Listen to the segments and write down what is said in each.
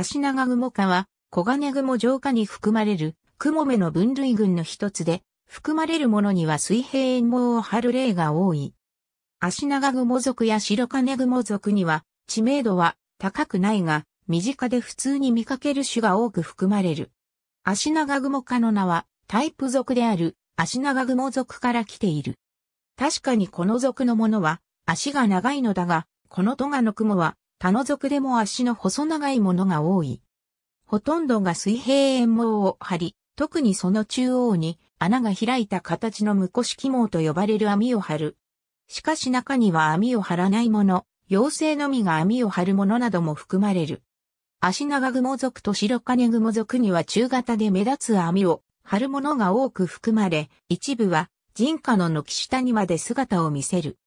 足長雲科は、小金雲浄化に含まれる、雲目の分類群の一つで、含まれるものには水平円網を張る例が多い。足長雲属や白金雲属には、知名度は高くないが、身近で普通に見かける種が多く含まれる。足長雲科の名は、タイプ属である、足長雲属から来ている。確かにこの属のものは、足が長いのだが、このトガの雲は、他の族でも足の細長いものが多い。ほとんどが水平円網を張り、特にその中央に穴が開いた形の無腰気網と呼ばれる網を張る。しかし中には網を張らないもの、妖精のみが網を張るものなども含まれる。足長雲族と白金雲族には中型で目立つ網を張るものが多く含まれ、一部は人家の軒下にまで姿を見せる。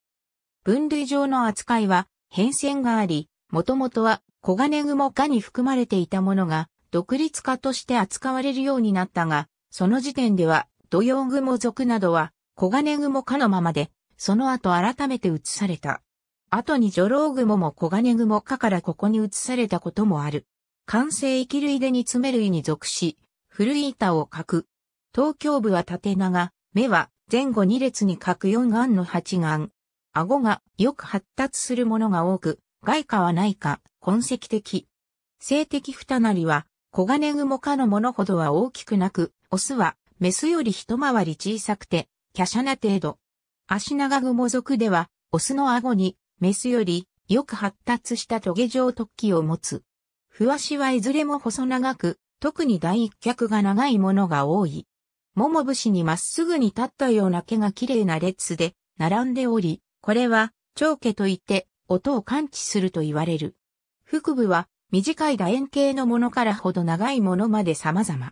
分類上の扱いは変遷があり、もともとは小金雲下に含まれていたものが、独立化として扱われるようになったが、その時点では、土曜雲族などは、小金雲下のままで、その後改めて移された。後に女郎雲も小金雲下からここに移されたこともある。完成生る類で煮詰め類に属し、古い板を描く。東京部は縦長、目は前後2列に描く4眼の8眼。顎がよく発達するものが多く、外貨はないか、痕跡的。性的二なりは、小金雲かのものほどは大きくなく、オスは、メスより一回り小さくて、華奢な程度。足長雲属では、オスの顎に、メスより、よく発達したトゲ状突起を持つ。ふわしはいずれも細長く、特に第一脚が長いものが多い。ももぶにまっすぐに立ったような毛が綺麗な列で、並んでおり、これは、長毛といって、音を感知すると言われる。腹部は短い楕円形のものからほど長いものまで様々。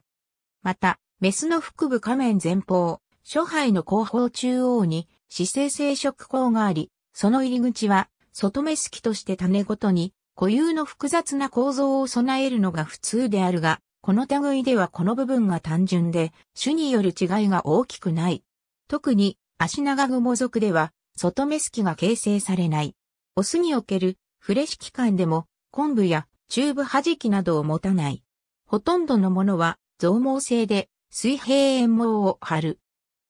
また、メスの腹部下面前方、諸肺の後方中央に姿勢生殖口があり、その入り口は外目スキとして種ごとに固有の複雑な構造を備えるのが普通であるが、この類ではこの部分が単純で、種による違いが大きくない。特に、足長雲族では、外目スキが形成されない。オスにおけるフレ式間でも、昆布やチューブ弾きなどを持たない。ほとんどのものは増毛性で水平円毛を張る。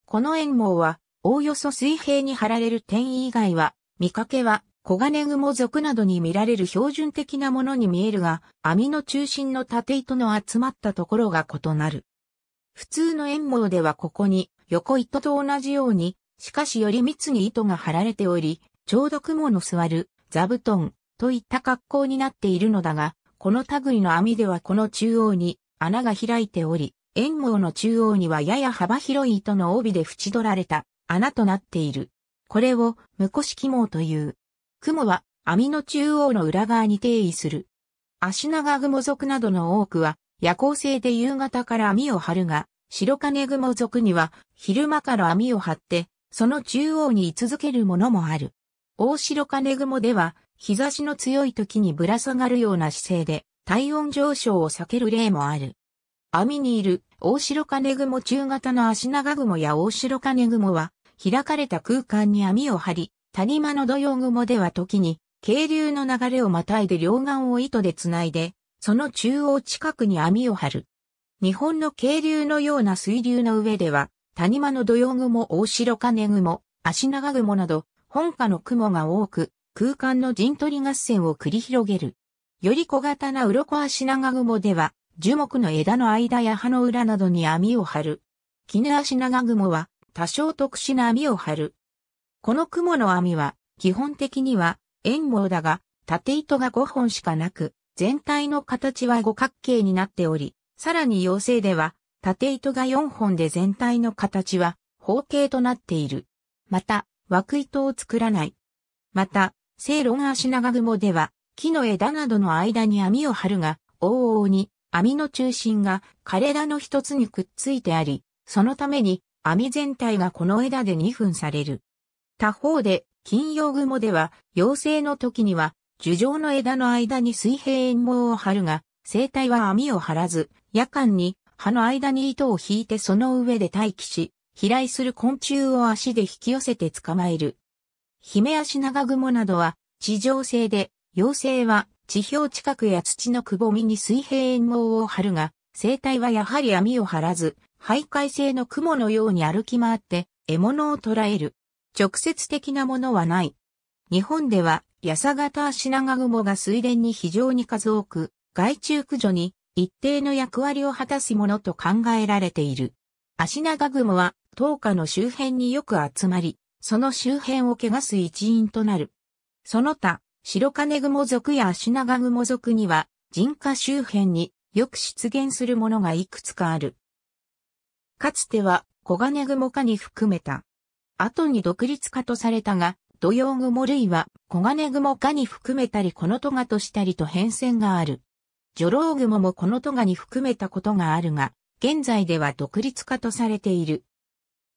この円毛は、おおよそ水平に張られる点以外は、見かけは黄金雲属などに見られる標準的なものに見えるが、網の中心の縦糸の集まったところが異なる。普通の円網ではここに横糸と同じように、しかしより密に糸が張られており、ちょうど雲の座る、座布団、といった格好になっているのだが、この類の網ではこの中央に穴が開いており、円網の中央にはやや幅広い糸の帯で縁取られた穴となっている。これを、無腰式網という。雲は、網の中央の裏側に定位する。足長雲族などの多くは、夜行性で夕方から網を張るが、白金雲族には、昼間から網を張って、その中央に居続けるものもある。大城金雲では、日差しの強い時にぶら下がるような姿勢で、体温上昇を避ける例もある。網にいる大城金雲中型の足長雲や大城金雲は、開かれた空間に網を張り、谷間の土用雲では時に、渓流の流れをまたいで両岸を糸でつないで、その中央近くに網を張る。日本の渓流のような水流の上では、谷間の土用雲、大城金雲、足長雲など、本家の雲が多く、空間の陣取り合戦を繰り広げる。より小型な鱗足長雲では、樹木の枝の間や葉の裏などに網を張る。絹足長雲は、多少特殊な網を張る。この雲の網は、基本的には、円網だが、縦糸が5本しかなく、全体の形は五角形になっており、さらに妖精では、縦糸が4本で全体の形は、方形となっている。また、枠糸を作らない。また、正論足長雲では、木の枝などの間に網を張るが、往々に網の中心が枯れ枝の一つにくっついてあり、そのために網全体がこの枝で2分される。他方で、金曜雲では、妖精の時には、樹状の枝の間に水平円網を張るが、生体は網を張らず、夜間に葉の間に糸を引いてその上で待機し、飛来する昆虫を足で引き寄せて捕まえる。ヒメアシナガグモなどは地上性で、妖精は地表近くや土のくぼみに水平円網を張るが、生態はやはり網を張らず、徘徊性の雲のように歩き回って獲物を捕らえる。直接的なものはない。日本では、ヤサガタアシナガグモが水田に非常に数多く、害虫駆除に一定の役割を果たすものと考えられている。アシナガグモは東下の周辺によく集まり、その周辺を汚す一因となる。その他、白金雲族や足長雲族には、人家周辺によく出現するものがいくつかある。かつては、黄金雲化に含めた。後に独立化とされたが、土曜雲類は、黄金雲化に含めたりこの都がとしたりと変遷がある。女郎雲もこの都がに含めたことがあるが、現在では独立化とされている。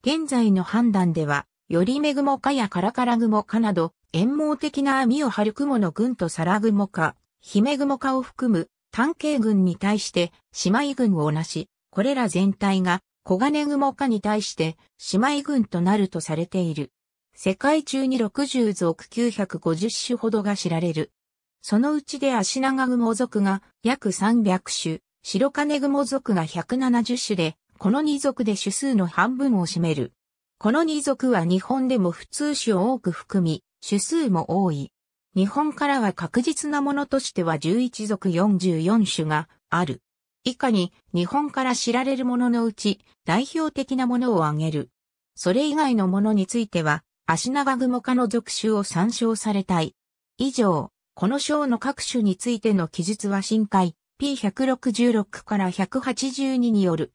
現在の判断では、よりめもかやカラカラモかなど、遠毛的な網を張る雲の群と皿雲か、グモかを含む単形群に対して姉妹群をなし、これら全体が小金モかに対して姉妹群となるとされている。世界中に60属950種ほどが知られる。そのうちで足長モ属が約300種、白金モ属が170種で、この二族で種数の半分を占める。この二族は日本でも普通種を多く含み、種数も多い。日本からは確実なものとしては11族44種がある。以下に日本から知られるもののうち代表的なものを挙げる。それ以外のものについては、足長雲科の属種を参照されたい。以上、この章の各種についての記述は深海 P166 から182による。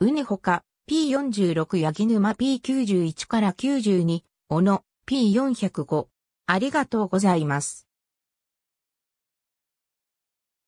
うねほか、P46 ヤギ沼 P91 から92、小野 P405。ありがとうございます。